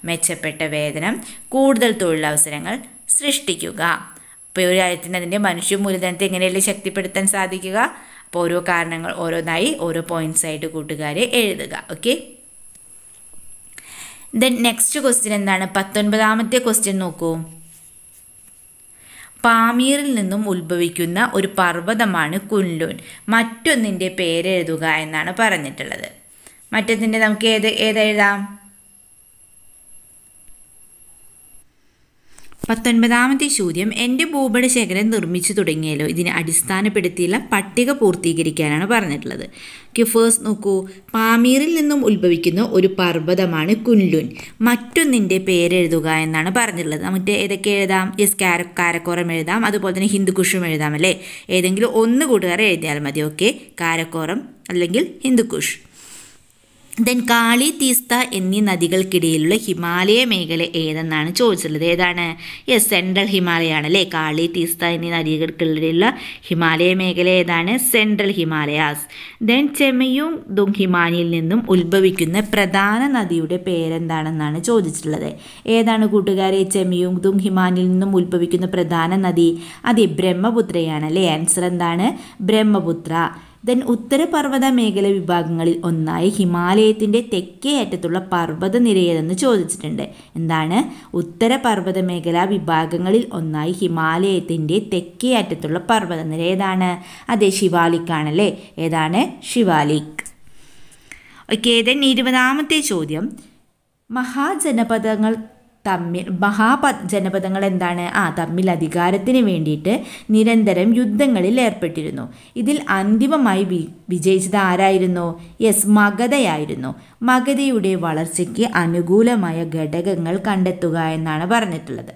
മെച്ചപ്പെട്ട വേതനം കൂടുതൽ തൊഴിലവസരങ്ങൾ സൃഷ്ടിക്കുക പൗരായത്തിന് അതിൻ്റെ മനുഷ്യ മൂലധനത്തെ എങ്ങനെയല്ലേ ശക്തിപ്പെടുത്താൻ സാധിക്കുക അപ്പോൾ ഓരോ കാരണങ്ങൾ ഓരോന്നായി ഓരോ പോയിന്റ്സ് ആയിട്ട് കൂട്ടുകാരെ എഴുതുക ഓക്കെ ദെൻ നെക്സ്റ്റ് ക്വസ്റ്റ്യൻ എന്താണ് പത്തൊൻപതാമത്തെ ക്വസ്റ്റ്യൻ നോക്കൂ പാമീറിൽ നിന്നും ഉത്ഭവിക്കുന്ന ഒരു പർവ്വതമാണ് കുൻലൂൻ മറ്റൊന്നിൻ്റെ പേരെഴുതുക എന്നാണ് പറഞ്ഞിട്ടുള്ളത് മറ്റൊന്നിൻ്റെ നമുക്ക് ഏത് ഏതെഴുതാം പത്തൊൻപതാമത്തെ ചോദ്യം എൻ്റെ ഭൂപട ശേഖരം നിർമ്മിച്ചു തുടങ്ങിയാലോ ഇതിനെ അടിസ്ഥാനപ്പെടുത്തിയുള്ള പട്ടിക പൂർത്തീകരിക്കാനാണ് പറഞ്ഞിട്ടുള്ളത് ഓക്കെ ഫേഴ്സ് നോക്കൂ പാമീറിൽ നിന്നും ഉത്ഭവിക്കുന്ന ഒരു പർവ്വതമാണ് കുൻലുൻ മറ്റൊന്നിൻ്റെ പേരെഴുതുക എന്നാണ് പറഞ്ഞിട്ടുള്ളത് നമുക്ക് ഏതൊക്കെ എഴുതാം യെസ് കാര കാരക്കോറം എഴുതാം അതുപോലെ തന്നെ ഹിന്ദുക്കുഷും എഴുതാം അല്ലേ ഏതെങ്കിലും ഒന്ന് കൂട്ടുകാരെ എഴുതിയാൽ മതി ഓക്കെ കാരക്കോറം അല്ലെങ്കിൽ ഹിന്ദുക്കുഷ് ദെൻ കാളി തീസ്ത എന്നീ നദികൾക്കിടയിലുള്ള ഹിമാലയ മേഖല ഏതെന്നാണ് ചോദിച്ചിട്ടുള്ളത് ഏതാണ് യെസ് സെൻട്രൽ ഹിമാലയാണ് അല്ലേ കാളി തീസ്ത എന്നീ നദികൾക്കിടയിലുള്ള ഹിമാലയ മേഖല ഏതാണ് സെൻട്രൽ ഹിമാലയാസ് ദെൻ ചെമയും ദും ദുംഹിമാനിയിൽ നിന്നും ഉത്ഭവിക്കുന്ന പ്രധാന നദിയുടെ പേരെന്താണെന്നാണ് ചോദിച്ചിട്ടുള്ളത് ഏതാണ് കൂട്ടുകാരെ ചെമയും ദും ദുംഹിമാനിൽ നിന്നും ഉത്ഭവിക്കുന്ന പ്രധാന നദി അതെ ബ്രഹ്മപുത്രയാണ് അല്ലേ ആൻസർ എന്താണ് ബ്രഹ്മപുത്ര ദെൻ ഉത്തരപർവ്വത മേഖല വിഭാഗങ്ങളിൽ ഒന്നായി ഹിമാലയത്തിൻ്റെ തെക്കേ അറ്റത്തുള്ള പർവ്വതനിരയേതെന്ന് ചോദിച്ചിട്ടുണ്ട് എന്താണ് ഉത്തരപർവ്വത മേഖല വിഭാഗങ്ങളിൽ ഒന്നായി ഹിമാലയത്തിൻ്റെ തെക്കേ അറ്റത്തുള്ള പർവ്വതനിര ഏതാണ് അതെ ശിവാലിക്കാണല്ലേ ഏതാണ് ശിവാലിക് ഓക്കെ ദെൻ ഇരുപതാമത്തെ ചോദ്യം മഹാജനപദങ്ങൾ തമ്മിൽ മഹാപ ജനപദങ്ങൾ എന്താണ് ആ തമ്മിൽ അധികാരത്തിന് വേണ്ടിയിട്ട് നിരന്തരം യുദ്ധങ്ങളിൽ ഏർപ്പെട്ടിരുന്നു ഇതിൽ അന്തിമമായി വി വിജയിച്ചത് ആരായിരുന്നു യെസ് മഗതയായിരുന്നു മഗതയുടെ വളർച്ചയ്ക്ക് അനുകൂലമായ ഘടകങ്ങൾ കണ്ടെത്തുക എന്നാണ് പറഞ്ഞിട്ടുള്ളത്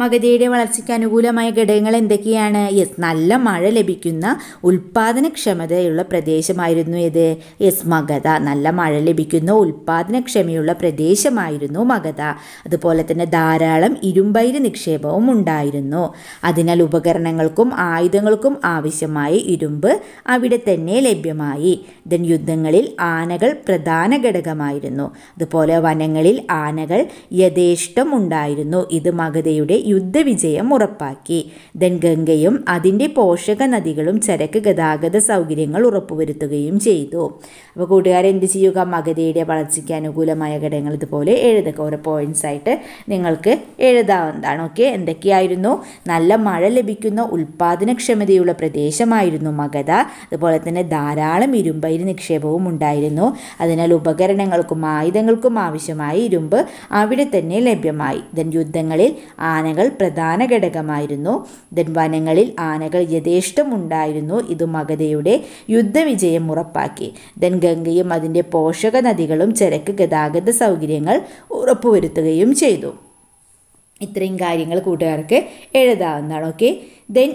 മകതിയുടെ വളർച്ചയ്ക്ക് അനുകൂലമായ ഘടകങ്ങൾ എന്തൊക്കെയാണ് യെസ് നല്ല മഴ ലഭിക്കുന്ന ഉൽപാദനക്ഷമതയുള്ള പ്രദേശമായിരുന്നു ഇത് യെസ് മഗധ നല്ല മഴ ലഭിക്കുന്ന ഉൽപാദനക്ഷമയുള്ള പ്രദേശമായിരുന്നു മഗധ അതുപോലെ തന്നെ ധാരാളം ഇരുമ്പയിര് നിക്ഷേപവും ഉണ്ടായിരുന്നു അതിനാൽ ഉപകരണങ്ങൾക്കും ആയുധങ്ങൾക്കും ആവശ്യമായ ഇരുമ്പ് അവിടെ തന്നെ ലഭ്യമായി ദൻ യുദ്ധങ്ങളിൽ ആനകൾ പ്രധാന ഘടകമായിരുന്നു അതുപോലെ വനങ്ങളിൽ ആനകൾ യഥേഷ്ടം ഉണ്ടായിരുന്നു ഇത് മഗധയുടെ യുദ്ധവിജയം ഉറപ്പാക്കി ദെൻ ഗംഗയും അതിൻ്റെ പോഷക നദികളും ചരക്ക് ഗതാഗത സൗകര്യങ്ങൾ ഉറപ്പുവരുത്തുകയും ചെയ്തു അപ്പോൾ കൂട്ടുകാരെ എന്ത് ചെയ്യുക മകതയുടെ വളർച്ചയ്ക്ക് അനുകൂലമായ ഘടകങ്ങൾ ഇതുപോലെ എഴുതുക ഓരോ പോയിന്റ്സ് ആയിട്ട് നിങ്ങൾക്ക് എഴുതാവുന്നതാണ് ഓക്കെ എന്തൊക്കെയായിരുന്നു നല്ല മഴ ലഭിക്കുന്ന ഉൽപ്പാദനക്ഷമതയുള്ള പ്രദേശമായിരുന്നു മഗധ അതുപോലെ തന്നെ ധാരാളം ഇരുമ്പയിര് നിക്ഷേപവും ഉണ്ടായിരുന്നു അതിനാൽ ഉപകരണങ്ങൾക്കും ആയുധങ്ങൾക്കും ആവശ്യമായ ഇരുമ്പ് അവിടെ തന്നെ ലഭ്യമായി ദൻ യുദ്ധങ്ങളിൽ ആന ആനകൾ പ്രധാന ഘടകമായിരുന്നു ദൻവാനങ്ങളിൽ ആനകൾ ഉണ്ടായിരുന്നു ഇത് മഗധയുടെ യുദ്ധവിജയം ഉറപ്പാക്കി ഗംഗയും അതിൻ്റെ പോഷക നദികളും ചരക്ക് ഗതാഗത സൗകര്യങ്ങൾ ഉറപ്പുവരുത്തുകയും ചെയ്തു ഇത്രയും കാര്യങ്ങൾ കൂട്ടുകാർക്ക് എഴുതാവുന്നതാണ് ഓക്കെ ദെൻ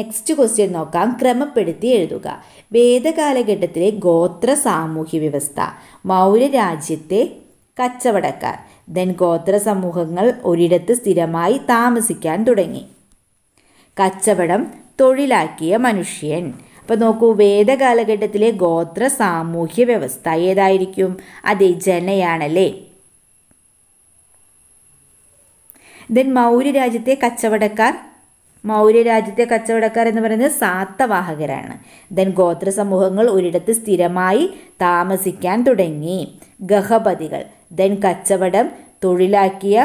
നെക്സ്റ്റ് ക്വസ്റ്റ്യൻ നോക്കാം ക്രമപ്പെടുത്തി എഴുതുക വേദകാലഘട്ടത്തിലെ ഗോത്ര സാമൂഹ്യ വ്യവസ്ഥ മൗര്യ രാജ്യത്തെ കച്ചവടക്കാർ ദെൻ ഗോത്ര സമൂഹങ്ങൾ ഒരിടത്ത് സ്ഥിരമായി താമസിക്കാൻ തുടങ്ങി കച്ചവടം തൊഴിലാക്കിയ മനുഷ്യൻ അപ്പോൾ നോക്കൂ വേദകാലഘട്ടത്തിലെ ഗോത്ര സാമൂഹ്യ വ്യവസ്ഥ ഏതായിരിക്കും അതെ ജനയാണല്ലേ ദെൻ മൗര്യ രാജ്യത്തെ കച്ചവടക്കാർ മൗര്യ രാജ്യത്തെ കച്ചവടക്കാർ എന്ന് പറയുന്നത് സാത്തവാഹകരാണ് ദെൻ ഗോത്ര സമൂഹങ്ങൾ ഒരിടത്ത് സ്ഥിരമായി താമസിക്കാൻ തുടങ്ങി ഗഹപതികൾ ദെൻ കച്ചവടം തൊഴിലാക്കിയ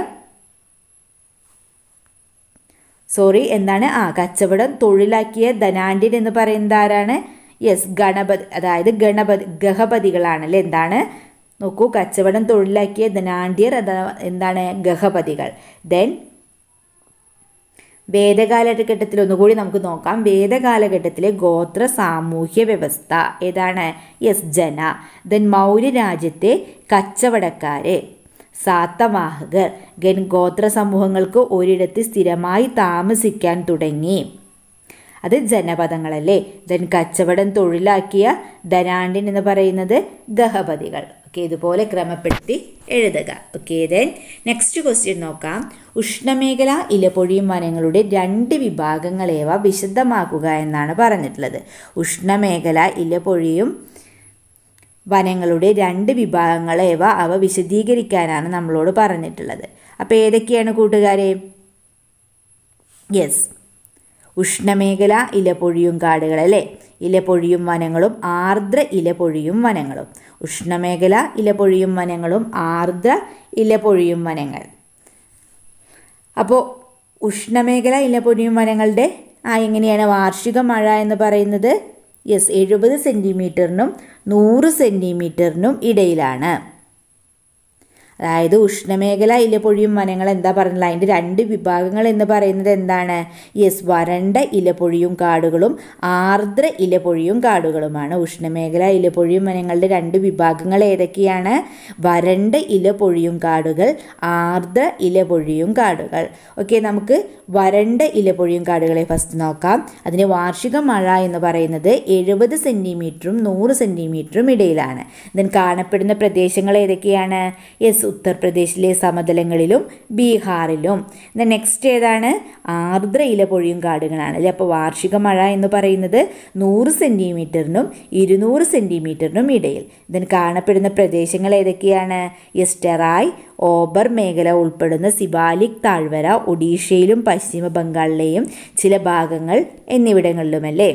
സോറി എന്താണ് ആ കച്ചവടം തൊഴിലാക്കിയ ധനാൻഡ്യൻ എന്ന് പറയുന്നത് ആരാണ് യെസ് ഗണപതി അതായത് ഗണപതി ഗഹപതികളാണ് ഗഹപതികളാണല്ലേ എന്താണ് നോക്കൂ കച്ചവടം തൊഴിലാക്കിയ ധനാണ്ടിയർ അഥവാ എന്താണ് ഗഹപതികൾ ദെൻ വേദകാലഘട്ടത്തിൽ ഒന്നുകൂടി നമുക്ക് നോക്കാം വേദകാലഘട്ടത്തിലെ ഗോത്ര സാമൂഹ്യ വ്യവസ്ഥ ഏതാണ് യെസ് ജന ദെൻ മൗര്യ രാജ്യത്തെ കച്ചവടക്കാരെ സാത്തവാഹകർ ഗൻ ഗോത്ര സമൂഹങ്ങൾക്ക് ഒരിടത്ത് സ്ഥിരമായി താമസിക്കാൻ തുടങ്ങി അത് ജനപദങ്ങളല്ലേ ദൻ കച്ചവടം തൊഴിലാക്കിയ ധനാണ്ടിൻ എന്ന് പറയുന്നത് ഗഹപതികൾ ഓക്കെ ഇതുപോലെ ക്രമപ്പെടുത്തി എഴുതുക ഓക്കെ ദെൻ നെക്സ്റ്റ് ക്വസ്റ്റ്യൻ നോക്കാം ഉഷ്ണമേഖല ഇലപൊഴിയും വനങ്ങളുടെ രണ്ട് വിഭാഗങ്ങളേവ വിശദമാക്കുക എന്നാണ് പറഞ്ഞിട്ടുള്ളത് ഉഷ്ണമേഖല ഇലപൊഴിയും വനങ്ങളുടെ രണ്ട് വിഭാഗങ്ങളേവ അവ വിശദീകരിക്കാനാണ് നമ്മളോട് പറഞ്ഞിട്ടുള്ളത് അപ്പോൾ ഏതൊക്കെയാണ് കൂട്ടുകാരെ യെസ് ഉഷ്ണമേഖല ഇലപൊഴിയും കാടുകൾ അല്ലേ ഇലപൊഴിയും വനങ്ങളും ആർദ്ര ഇലപൊഴിയും വനങ്ങളും ഉഷ്ണമേഖല ഇലപൊഴിയും വനങ്ങളും ആർദ്ര ഇലപൊഴിയും വനങ്ങൾ അപ്പോൾ ഉഷ്ണമേഖല ഇലപൊഴിയും വനങ്ങളുടെ ആ എങ്ങനെയാണ് വാർഷിക മഴ എന്ന് പറയുന്നത് യെസ് എഴുപത് സെൻറ്റിമീറ്ററിനും നൂറ് സെൻറ്റിമീറ്ററിനും ഇടയിലാണ് അതായത് ഉഷ്ണമേഖലയിൽ ഇലപൊഴിയും വനങ്ങൾ എന്താ പറഞ്ഞത് അതിൻ്റെ രണ്ട് വിഭാഗങ്ങൾ എന്ന് പറയുന്നത് എന്താണ് യെസ് വരണ്ട ഇലപൊഴിയും കാടുകളും ആർദ്ര ഇലപൊഴിയും കാടുകളുമാണ് ഉഷ്ണമേഖല ഇലപൊഴിയും വനങ്ങളുടെ രണ്ട് വിഭാഗങ്ങൾ ഏതൊക്കെയാണ് വരണ്ട ഇലപൊഴിയും കാടുകൾ ആർദ്ര ഇലപൊഴിയും കാടുകൾ ഓക്കെ നമുക്ക് വരണ്ട ഇലപൊഴിയും കാടുകളെ ഫസ്റ്റ് നോക്കാം അതിന് വാർഷിക മഴ എന്ന് പറയുന്നത് എഴുപത് സെൻറ്റിമീറ്ററും നൂറ് സെൻറ്റിമീറ്ററും ഇടയിലാണ് ഇതിന് കാണപ്പെടുന്ന പ്രദേശങ്ങൾ ഏതൊക്കെയാണ് യെസ് ഉത്തർപ്രദേശിലെ സമതലങ്ങളിലും ബീഹാറിലും ദ നെക്സ്റ്റ് ഏതാണ് ആർദ്ര ഇല പൊഴിയും കാടുകളാണ് അല്ലേ അപ്പോൾ വാർഷിക മഴ എന്ന് പറയുന്നത് നൂറ് സെൻറ്റിമീറ്ററിനും ഇരുന്നൂറ് സെൻറ്റിമീറ്ററിനും ഇടയിൽ ഇതിന് കാണപ്പെടുന്ന പ്രദേശങ്ങൾ ഏതൊക്കെയാണ് എസ്റ്ററായ് ഓബർ മേഖല ഉൾപ്പെടുന്ന സിബാലിക് താഴ്വര ഒഡീഷയിലും പശ്ചിമ ബംഗാളിലെയും ചില ഭാഗങ്ങൾ എന്നിവിടങ്ങളിലുമല്ലേ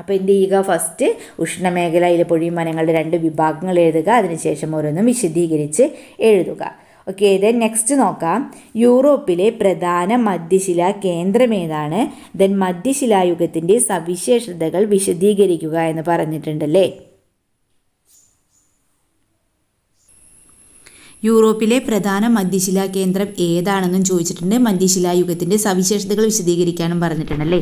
അപ്പോൾ എന്ത് ചെയ്യുക ഫസ്റ്റ് ഉഷ്ണമേഖലയിൽ പൊഴിയും വനങ്ങളുടെ രണ്ട് വിഭാഗങ്ങൾ എഴുതുക അതിനുശേഷം ഓരോന്നും വിശദീകരിച്ച് എഴുതുക ഓക്കെ ദെൻ നെക്സ്റ്റ് നോക്കാം യൂറോപ്പിലെ പ്രധാന മധ്യശില കേന്ദ്രം ഏതാണ് ദെൻ മധ്യശിലായുഗത്തിൻ്റെ സവിശേഷതകൾ വിശദീകരിക്കുക എന്ന് പറഞ്ഞിട്ടുണ്ടല്ലേ യൂറോപ്പിലെ പ്രധാന മധ്യശിലാ കേന്ദ്രം ഏതാണെന്നും ചോദിച്ചിട്ടുണ്ട് മധ്യശിലായുഗത്തിന്റെ സവിശേഷതകൾ വിശദീകരിക്കാനും പറഞ്ഞിട്ടുണ്ടല്ലേ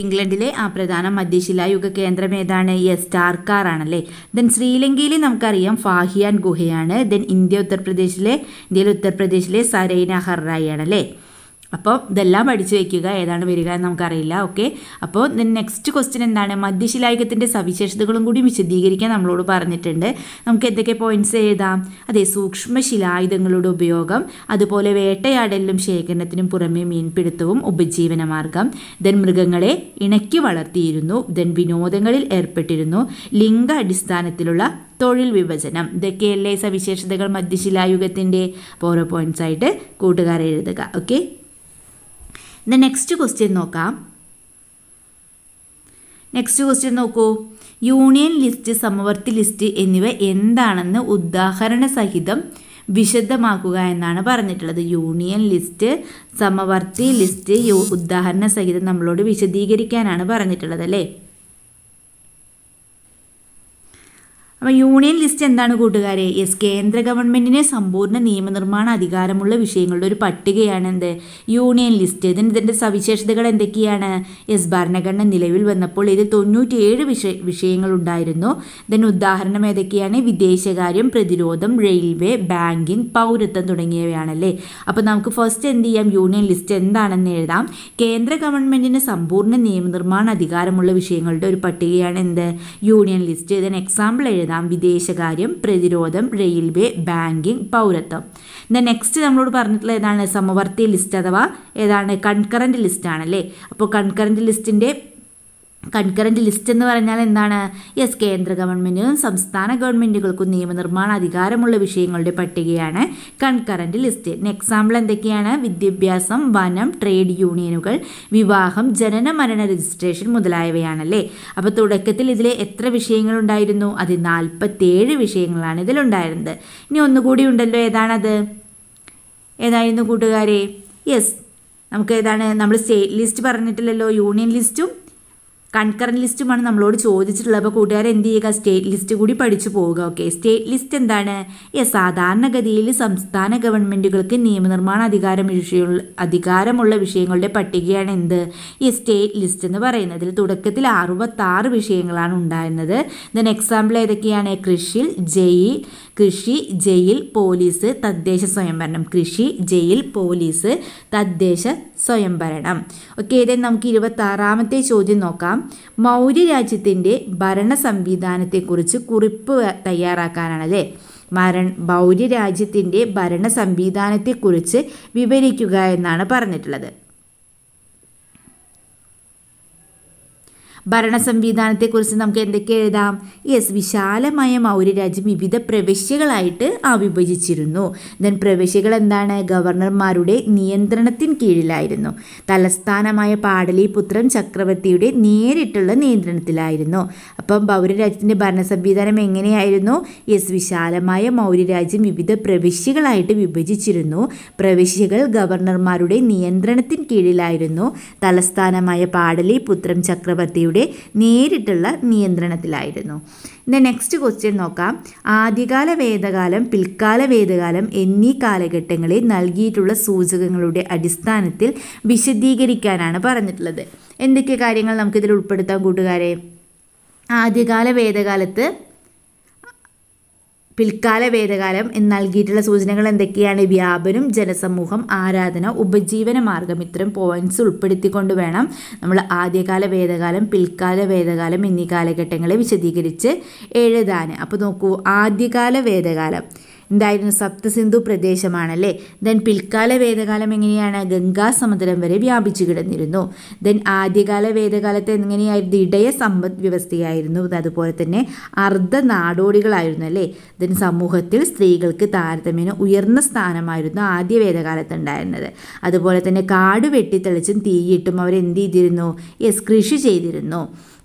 ഇംഗ്ലണ്ടിലെ ആ പ്രധാന മധ്യശിലായുഗ കേന്ദ്രം ഏതാണ് യെസ് ടാർക്കാർ ആണല്ലേ ദെൻ ശ്രീലങ്കയിൽ നമുക്കറിയാം ഫാഹിയാൻ ഗുഹയാണ് ദെൻ ഇന്ത്യ ഉത്തർപ്രദേശിലെ ഇന്ത്യയിൽ ഉത്തർപ്രദേശിലെ സരൈന ഹർറായി ആണല്ലേ അപ്പോൾ ഇതെല്ലാം പഠിച്ചു വയ്ക്കുക ഏതാണ് വരിക എന്ന് നമുക്കറിയില്ല ഓക്കെ അപ്പോൾ നെക്സ്റ്റ് ക്വസ്റ്റ്യൻ എന്താണ് മധ്യശിലായകത്തിൻ്റെ സവിശേഷതകളും കൂടി വിശദീകരിക്കാൻ നമ്മളോട് പറഞ്ഞിട്ടുണ്ട് നമുക്ക് എന്തൊക്കെ പോയിന്റ്സ് എഴുതാം അതെ സൂക്ഷ്മ ശിലായുധങ്ങളുടെ ഉപയോഗം അതുപോലെ വേട്ടയാടലിലും ശേഖരണത്തിനും പുറമെ മീൻപിടുത്തവും ഉപജീവന മാർഗം ദെൻ മൃഗങ്ങളെ ഇണക്കി വളർത്തിയിരുന്നു ദെൻ വിനോദങ്ങളിൽ ഏർപ്പെട്ടിരുന്നു ലിംഗ അടിസ്ഥാനത്തിലുള്ള തൊഴിൽ വിഭജനം ഇതൊക്കെയല്ലേ സവിശേഷതകൾ മധ്യശിലായുഗത്തിൻ്റെ ഓരോ പോയിന്റ്സ് ആയിട്ട് കൂട്ടുകാരെ എഴുതുക ഓക്കെ ദ നെക്സ്റ്റ് ക്വസ്റ്റ്യൻ നോക്കാം നെക്സ്റ്റ് ക്വസ്റ്റ്യൻ നോക്കൂ യൂണിയൻ ലിസ്റ്റ് സമവർത്തി ലിസ്റ്റ് എന്നിവ എന്താണെന്ന് ഉദാഹരണ സഹിതം വിശദമാക്കുക എന്നാണ് പറഞ്ഞിട്ടുള്ളത് യൂണിയൻ ലിസ്റ്റ് സമവർത്തി ലിസ്റ്റ് ഉദാഹരണ സഹിതം നമ്മളോട് വിശദീകരിക്കാനാണ് പറഞ്ഞിട്ടുള്ളത് അല്ലേ അപ്പം യൂണിയൻ ലിസ്റ്റ് എന്താണ് കൂട്ടുകാരെ എസ് കേന്ദ്ര ഗവൺമെൻറ്റിനെ സമ്പൂർണ്ണ നിയമനിർമ്മാണ അധികാരമുള്ള വിഷയങ്ങളുടെ ഒരു പട്ടികയാണ് എന്ത് യൂണിയൻ ലിസ്റ്റ് ഇതിന് ഇതിൻ്റെ സവിശേഷതകൾ എന്തൊക്കെയാണ് എസ് ഭരണഘടന നിലവിൽ വന്നപ്പോൾ ഇതിൽ തൊണ്ണൂറ്റിയേഴ് വിഷയ വിഷയങ്ങളുണ്ടായിരുന്നു ഇതിന് ഉദാഹരണം ഏതൊക്കെയാണ് വിദേശകാര്യം പ്രതിരോധം റെയിൽവേ ബാങ്കിങ് പൗരത്വം തുടങ്ങിയവയാണല്ലേ അപ്പോൾ നമുക്ക് ഫസ്റ്റ് എന്ത് ചെയ്യാം യൂണിയൻ ലിസ്റ്റ് എന്താണെന്ന് എഴുതാം കേന്ദ്ര ഗവൺമെൻറ്റിന് സമ്പൂർണ്ണ നിയമനിർമ്മാണ അധികാരമുള്ള വിഷയങ്ങളുടെ ഒരു പട്ടികയാണ് എന്ത് യൂണിയൻ ലിസ്റ്റ് ഇതിന് എക്സാമ്പിൾ എഴുതാം തുടങ്ങാം വിദേശകാര്യം പ്രതിരോധം റെയിൽവേ ബാങ്കിങ് പൗരത്വം ദ നെക്സ്റ്റ് നമ്മളോട് പറഞ്ഞിട്ടുള്ള ഏതാണ് സമവർത്തി ലിസ്റ്റ് അഥവാ ഏതാണ് കൺകറൻറ്റ് ലിസ്റ്റ് ആണല്ലേ അപ്പോൾ കൺകറൻറ്റ് ലിസ്റ്റിൻ്റെ കൺകറൻറ്റ് ലിസ്റ്റ് എന്ന് പറഞ്ഞാൽ എന്താണ് യെസ് കേന്ദ്ര ഗവൺമെൻറ്റിനും സംസ്ഥാന ഗവൺമെൻറ്റുകൾക്കും നിയമനിർമ്മാണ അധികാരമുള്ള വിഷയങ്ങളുടെ പട്ടികയാണ് കൺകറൻറ്റ് ലിസ്റ്റ് എക്സാമ്പിൾ എന്തൊക്കെയാണ് വിദ്യാഭ്യാസം വനം ട്രേഡ് യൂണിയനുകൾ വിവാഹം ജനന മരണ രജിസ്ട്രേഷൻ മുതലായവയാണല്ലേ അപ്പോൾ തുടക്കത്തിൽ ഇതിൽ എത്ര വിഷയങ്ങളുണ്ടായിരുന്നു അത് നാൽപ്പത്തേഴ് വിഷയങ്ങളാണ് ഇതിലുണ്ടായിരുന്നത് ഇനി ഒന്നുകൂടി ഉണ്ടല്ലോ ഏതാണത് ഏതായിരുന്നു കൂട്ടുകാരെ യെസ് നമുക്ക് ഏതാണ് നമ്മൾ സ്റ്റേറ്റ് ലിസ്റ്റ് പറഞ്ഞിട്ടില്ലല്ലോ യൂണിയൻ ലിസ്റ്റും കൺകറൻറ്റ് ലിസ്റ്റുമാണ് നമ്മളോട് ചോദിച്ചിട്ടുള്ളത് അപ്പോൾ കൂട്ടുകാരെ എന്ത് ചെയ്യുക സ്റ്റേറ്റ് ലിസ്റ്റ് കൂടി പഠിച്ചു പോവുക ഓക്കെ സ്റ്റേറ്റ് ലിസ്റ്റ് എന്താണ് സാധാരണഗതിയിൽ സംസ്ഥാന ഗവൺമെൻറ്റുകൾക്ക് നിയമനിർമ്മാണ അധികാരം അധികാരമുള്ള വിഷയങ്ങളുടെ പട്ടികയാണ് എന്ത് ഈ സ്റ്റേറ്റ് ലിസ്റ്റ് എന്ന് ഇതിൽ തുടക്കത്തിൽ അറുപത്താറ് വിഷയങ്ങളാണ് ഉണ്ടായിരുന്നത് ദെൻ എക്സാമ്പിൾ ഏതൊക്കെയാണ് കൃഷിയിൽ ജയിൽ കൃഷി ജയിൽ പോലീസ് തദ്ദേശ സ്വയംഭരണം കൃഷി ജയിൽ പോലീസ് തദ്ദേശ സ്വയംഭരണം ഓക്കെ ഇതെ നമുക്ക് ആറാമത്തെ ചോദ്യം നോക്കാം മൗര്യ രാജ്യത്തിൻ്റെ ഭരണ സംവിധാനത്തെക്കുറിച്ച് കുറിപ്പ് തയ്യാറാക്കാനാണ് അല്ലേ മരൺ മൗര്യ രാജ്യത്തിൻ്റെ ഭരണ സംവിധാനത്തെക്കുറിച്ച് വിവരിക്കുക എന്നാണ് പറഞ്ഞിട്ടുള്ളത് ഭരണ സംവിധാനത്തെക്കുറിച്ച് നമുക്ക് എന്തൊക്കെ എഴുതാം യെസ് വിശാലമായ മൗര്യരാജ്യം വിവിധ പ്രവിശ്യകളായിട്ട് വിഭജിച്ചിരുന്നു ദെൻ പ്രവിശ്യകൾ എന്താണ് ഗവർണർമാരുടെ നിയന്ത്രണത്തിന് കീഴിലായിരുന്നു തലസ്ഥാനമായ പാടലിപുത്രൻ ചക്രവർത്തിയുടെ നേരിട്ടുള്ള നിയന്ത്രണത്തിലായിരുന്നു അപ്പം മൗര്യരാജ്യത്തിൻ്റെ ഭരണ സംവിധാനം എങ്ങനെയായിരുന്നു യെസ് വിശാലമായ മൗര്യരാജ്യം വിവിധ പ്രവിശ്യകളായിട്ട് വിഭജിച്ചിരുന്നു പ്രവിശ്യകൾ ഗവർണർമാരുടെ നിയന്ത്രണത്തിന് കീഴിലായിരുന്നു തലസ്ഥാനമായ പാടലിപുത്രം ചക്രവർത്തിയുടെ ഇന്ത്യയുടെ നേരിട്ടുള്ള നിയന്ത്രണത്തിലായിരുന്നു ഇന്ന് നെക്സ്റ്റ് ക്വസ്റ്റ്യൻ നോക്കാം ആദ്യകാല വേദകാലം പിൽക്കാല വേദകാലം എന്നീ കാലഘട്ടങ്ങളിൽ നൽകിയിട്ടുള്ള സൂചകങ്ങളുടെ അടിസ്ഥാനത്തിൽ വിശദീകരിക്കാനാണ് പറഞ്ഞിട്ടുള്ളത് എന്തൊക്കെ കാര്യങ്ങൾ നമുക്കിതിൽ ഉൾപ്പെടുത്താം കൂട്ടുകാരെ ആദ്യകാല വേദകാലത്ത് പിൽക്കാല വേദകാലം നൽകിയിട്ടുള്ള സൂചനകൾ എന്തൊക്കെയാണ് വ്യാപനം ജനസമൂഹം ആരാധന ഉപജീവന മാർഗം ഇത്തരം പോയിന്റ്സ് ഉൾപ്പെടുത്തിക്കൊണ്ട് വേണം നമ്മൾ ആദ്യകാല വേദകാലം പിൽക്കാല വേദകാലം എന്നീ കാലഘട്ടങ്ങളെ വിശദീകരിച്ച് എഴുതാൻ അപ്പോൾ നോക്കൂ ആദ്യകാല വേദകാലം എന്തായിരുന്നു സപ്തസിന്ധു പ്രദേശമാണല്ലേ ദെൻ പിൽക്കാല വേദകാലം എങ്ങനെയാണ് ഗംഗാ സമുദ്രം വരെ വ്യാപിച്ചു കിടന്നിരുന്നു ദെൻ ആദ്യകാല വേദകാലത്ത് എങ്ങനെയായിരുന്നു ഇടയ സമ്പദ് വ്യവസ്ഥയായിരുന്നു അതുപോലെ തന്നെ അർദ്ധ നാടോടികളായിരുന്നു അല്ലേ ദെൻ സമൂഹത്തിൽ സ്ത്രീകൾക്ക് താരതമ്യേന ഉയർന്ന സ്ഥാനമായിരുന്നു ആദ്യ വേദകാലത്ത് ഉണ്ടായിരുന്നത് അതുപോലെ തന്നെ കാട് വെട്ടിത്തെളിച്ചും തീയിട്ടും അവർ എന്ത് ചെയ്തിരുന്നു യെസ് കൃഷി ചെയ്തിരുന്നു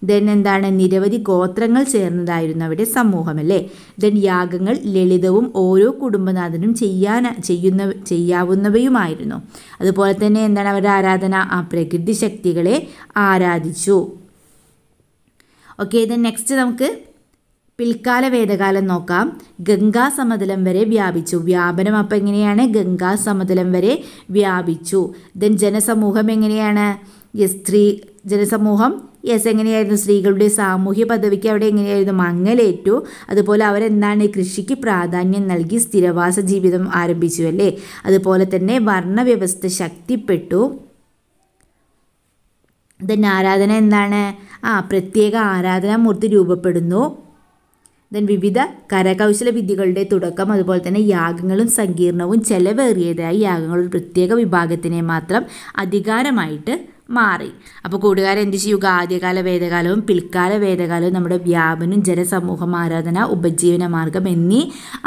ദെൻ എന്താണ് നിരവധി ഗോത്രങ്ങൾ ചേർന്നതായിരുന്നു അവിടെ സമൂഹമല്ലേ ദെൻ യാഗങ്ങൾ ലളിതവും ഓരോ കുടുംബനാഥനും ചെയ്യാൻ ചെയ്യുന്ന ചെയ്യാവുന്നവയുമായിരുന്നു അതുപോലെ തന്നെ എന്താണ് അവരുടെ ആരാധന ആ പ്രകൃതി ശക്തികളെ ആരാധിച്ചു ഓക്കെ ദെൻ നെക്സ്റ്റ് നമുക്ക് പിൽക്കാല വേദകാലം നോക്കാം ഗംഗാ സമതലം വരെ വ്യാപിച്ചു വ്യാപനം അപ്പം എങ്ങനെയാണ് ഗംഗാ സമതലം വരെ വ്യാപിച്ചു ദെൻ ജനസമൂഹം എങ്ങനെയാണ് എസ് സ്ത്രീ ജനസമൂഹം യെസ് എങ്ങനെയായിരുന്നു സ്ത്രീകളുടെ സാമൂഹ്യ പദവിക്ക് അവിടെ എങ്ങനെയായിരുന്നു മങ്ങലേറ്റു അതുപോലെ അവരെന്താണ് കൃഷിക്ക് പ്രാധാന്യം നൽകി സ്ഥിരവാസ ജീവിതം ആരംഭിച്ചു അല്ലേ അതുപോലെ തന്നെ വർണ്ണവ്യവസ്ഥ ശക്തിപ്പെട്ടു ദെൻ ആരാധന എന്താണ് ആ പ്രത്യേക മൂർത്തി രൂപപ്പെടുന്നു ദെൻ വിവിധ കരകൗശല വിദ്യകളുടെ തുടക്കം അതുപോലെ തന്നെ യാഗങ്ങളും സങ്കീർണവും ചെലവേറിയതായി യാഗങ്ങൾ പ്രത്യേക വിഭാഗത്തിനെ മാത്രം അധികാരമായിട്ട് മാറി അപ്പോൾ കൂടുകാരൻ എന്ത് ചെയ്യുക ആദ്യകാല വേദകാലവും പിൽക്കാല വേദകാലവും നമ്മുടെ വ്യാപനം ജനസമൂഹം ആരാധന ഉപജീവന മാർഗം എന്നീ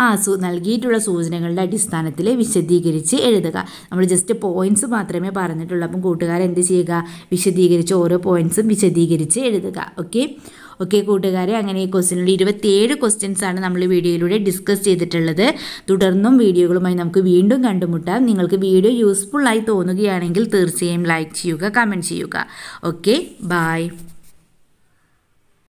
ആസൂ നൽകിയിട്ടുള്ള സൂചനകളുടെ അടിസ്ഥാനത്തിൽ വിശദീകരിച്ച് എഴുതുക നമ്മൾ ജസ്റ്റ് പോയിന്റ്സ് മാത്രമേ പറഞ്ഞിട്ടുള്ളൂ അപ്പം കൂട്ടുകാരെന്ത് എന്ത് ചെയ്യുക വിശദീകരിച്ച് ഓരോ പോയിന്റ്സും വിശദീകരിച്ച് എഴുതുക ഓക്കെ ഓക്കെ കൂട്ടുകാരെ അങ്ങനെ ഈ ക്വസ്റ്റ്യനിൽ ഇരുപത്തിയേഴ് ക്വസ്റ്റ്യൻസാണ് നമ്മൾ വീഡിയോയിലൂടെ ഡിസ്കസ് ചെയ്തിട്ടുള്ളത് തുടർന്നും വീഡിയോകളുമായി നമുക്ക് വീണ്ടും കണ്ടുമുട്ടാം നിങ്ങൾക്ക് വീഡിയോ യൂസ്ഫുള്ളായി തോന്നുകയാണെങ്കിൽ തീർച്ചയായും ലൈക്ക് ചെയ്യുക കമൻറ്റ് ചെയ്യുക ഓക്കെ ബായ്